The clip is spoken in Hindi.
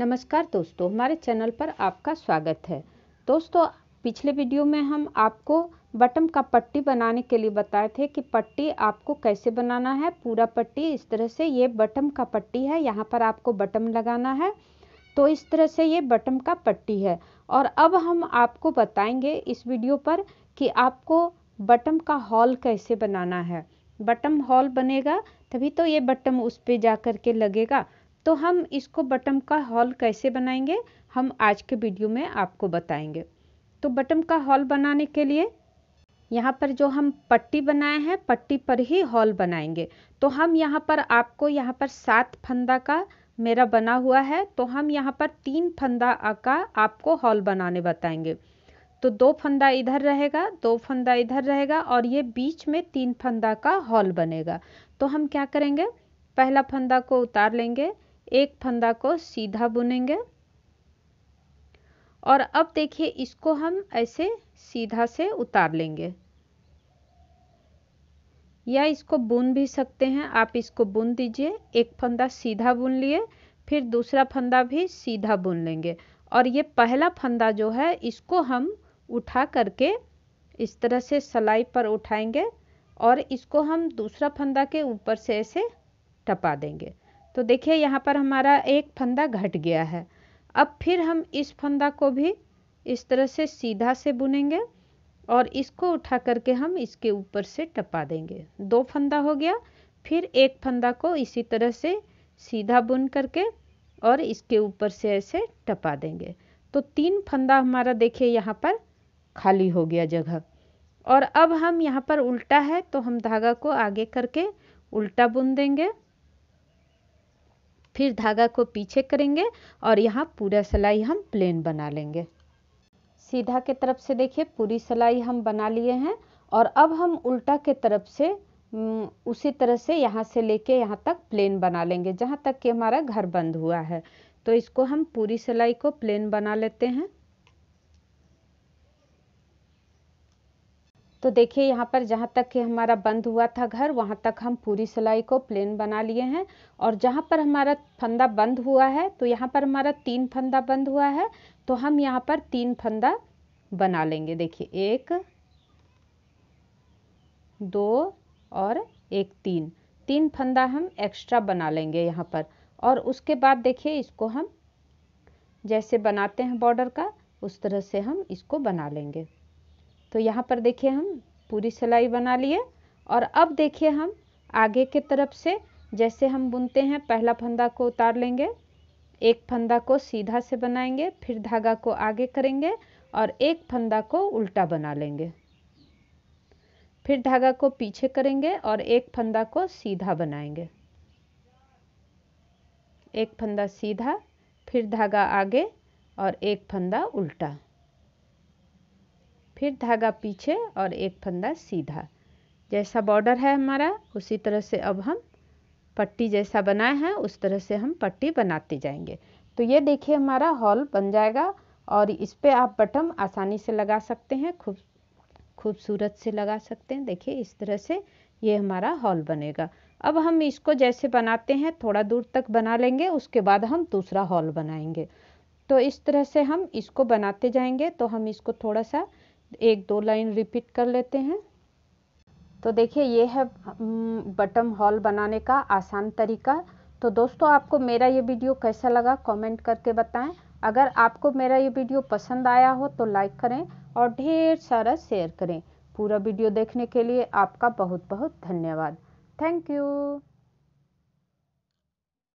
नमस्कार दोस्तों हमारे चैनल पर आपका स्वागत है दोस्तों पिछले वीडियो में हम आपको बटम का पट्टी बनाने के लिए बताए थे कि पट्टी आपको कैसे बनाना है पूरा पट्टी इस तरह से ये बटम का पट्टी है यहाँ पर आपको बटम लगाना है तो इस तरह से ये बटम का पट्टी है और अब हम आपको बताएंगे इस वीडियो पर कि आपको बटम का हॉल कैसे बनाना है बटम हॉल बनेगा तभी तो ये बटम उस पर जा के लगेगा तो हम इसको बटम का हॉल कैसे बनाएंगे हम आज के वीडियो में आपको बताएंगे तो बटम का हॉल बनाने के लिए यहाँ पर जो हम पट्टी बनाए हैं पट्टी पर ही हॉल बनाएंगे तो हम यहाँ पर आपको यहाँ पर सात फंदा का मेरा बना हुआ है तो हम यहाँ पर तीन फंदा का आपको हॉल बनाने बताएंगे तो दो फंदा इधर रहेगा दो फंदा इधर रहेगा और ये बीच में तीन फंदा का हॉल बनेगा तो हम क्या करेंगे पहला फंदा को उतार लेंगे एक फंदा को सीधा बुनेंगे और अब देखिए इसको हम ऐसे सीधा से उतार लेंगे या इसको बुन भी सकते हैं आप इसको बुन दीजिए एक फंदा सीधा बुन लिए फिर दूसरा फंदा भी सीधा बुन लेंगे और ये पहला फंदा जो है इसको हम उठा करके इस तरह से सलाई पर उठाएंगे और इसको हम दूसरा फंदा के ऊपर से ऐसे टपा देंगे तो देखिए यहाँ पर हमारा एक फंदा घट गया है अब फिर हम इस फंदा को भी इस तरह से सीधा से बुनेंगे और इसको उठा करके हम इसके ऊपर से टपा देंगे दो फंदा हो गया फिर एक फंदा को इसी तरह से सीधा बुन करके और इसके ऊपर से ऐसे टपा देंगे तो तीन फंदा हमारा देखिए यहाँ पर खाली हो गया जगह और अब हम यहाँ पर उल्टा है तो हम धागा को आगे करके उल्टा बुन देंगे फिर धागा को पीछे करेंगे और यहाँ पूरा सिलाई हम प्लेन बना लेंगे सीधा के तरफ से देखिए पूरी सिलाई हम बना लिए हैं और अब हम उल्टा के तरफ से उसी तरह से यहाँ से लेके यहाँ तक प्लेन बना लेंगे जहाँ तक कि हमारा घर बंद हुआ है तो इसको हम पूरी सिलाई को प्लेन बना लेते हैं तो देखिए यहाँ पर जहाँ तक कि हमारा बंद हुआ था घर वहाँ तक हम पूरी सिलाई को प्लेन बना लिए हैं और जहाँ पर हमारा फंदा बंद हुआ है तो यहाँ पर हमारा तीन फंदा बंद हुआ है तो हम यहाँ पर तीन फंदा बना लेंगे देखिए एक दो और एक तीन तीन फंदा हम एक्स्ट्रा बना लेंगे यहाँ पर और उसके बाद देखिए इसको हम जैसे बनाते हैं बॉर्डर का उस तरह से हम इसको बना लेंगे तो यहाँ पर देखिए हम पूरी सिलाई बना लिए और अब देखिए हम आगे के तरफ से जैसे हम बुनते हैं पहला फंदा को उतार लेंगे एक फंदा को सीधा से बनाएंगे फिर धागा को आगे करेंगे और एक फंदा को उल्टा बना लेंगे फिर धागा को पीछे करेंगे और एक फंदा को सीधा बनाएंगे एक फंदा सीधा फिर धागा आगे और एक फंदा उल्टा फिर धागा पीछे और एक फंदा सीधा जैसा बॉर्डर है हमारा उसी तरह से अब हम पट्टी जैसा बनाए हैं उस तरह से हम पट्टी बनाते जाएंगे तो ये देखिए हमारा हॉल बन जाएगा और इस पर आप बटम आसानी से लगा सकते हैं खूब खूबसूरत से लगा सकते हैं देखिए इस तरह से ये हमारा हॉल बनेगा अब हम इसको जैसे बनाते हैं थोड़ा दूर तक बना लेंगे उसके बाद हम दूसरा हॉल बनाएंगे तो इस तरह से हम इसको बनाते जाएंगे तो हम इसको थोड़ा सा एक दो लाइन रिपीट कर लेते हैं तो देखिए ये है बटम हॉल बनाने का आसान तरीका तो दोस्तों आपको मेरा ये वीडियो कैसा लगा कमेंट करके बताएं अगर आपको मेरा ये वीडियो पसंद आया हो तो लाइक करें और ढेर सारा शेयर करें पूरा वीडियो देखने के लिए आपका बहुत बहुत धन्यवाद थैंक यू